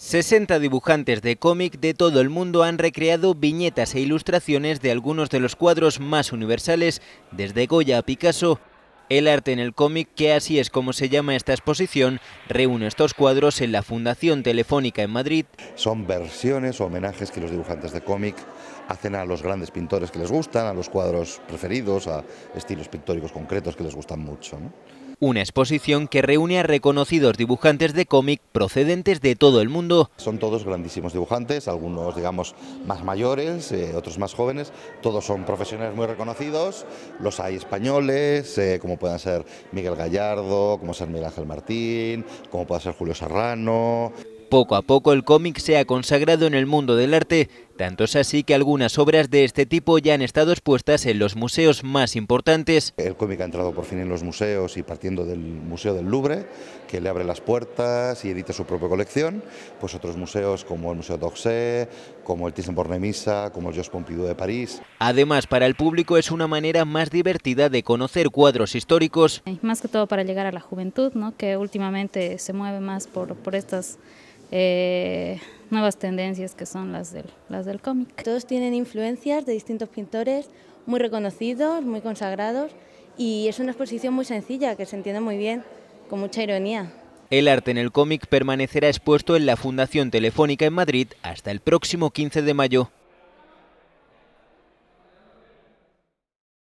60 dibujantes de cómic de todo el mundo han recreado viñetas e ilustraciones de algunos de los cuadros más universales, desde Goya a Picasso. El arte en el cómic, que así es como se llama esta exposición, reúne estos cuadros en la Fundación Telefónica en Madrid. Son versiones o homenajes que los dibujantes de cómic hacen a los grandes pintores que les gustan, a los cuadros preferidos, a estilos pictóricos concretos que les gustan mucho. Una exposición que reúne a reconocidos dibujantes de cómic procedentes de todo el mundo. Son todos grandísimos dibujantes, algunos digamos más mayores, eh, otros más jóvenes, todos son profesionales muy reconocidos, los hay españoles, eh, como pueden ser Miguel Gallardo, como ser Miguel Ángel Martín, como puede ser Julio Serrano. Poco a poco el cómic se ha consagrado en el mundo del arte tanto es así que algunas obras de este tipo ya han estado expuestas en los museos más importantes. El cómic ha entrado por fin en los museos y partiendo del Museo del Louvre, que le abre las puertas y edita su propia colección, pues otros museos como el Museo d'Orsay, como el Thyssen-Bornemisza, como el Jos Pompidou de París. Además, para el público es una manera más divertida de conocer cuadros históricos. Es más que todo para llegar a la juventud, que últimamente se mueve más por, por estas... Eh, nuevas tendencias que son las del, las del cómic. Todos tienen influencias de distintos pintores muy reconocidos, muy consagrados y es una exposición muy sencilla que se entiende muy bien, con mucha ironía. El arte en el cómic permanecerá expuesto en la Fundación Telefónica en Madrid hasta el próximo 15 de mayo.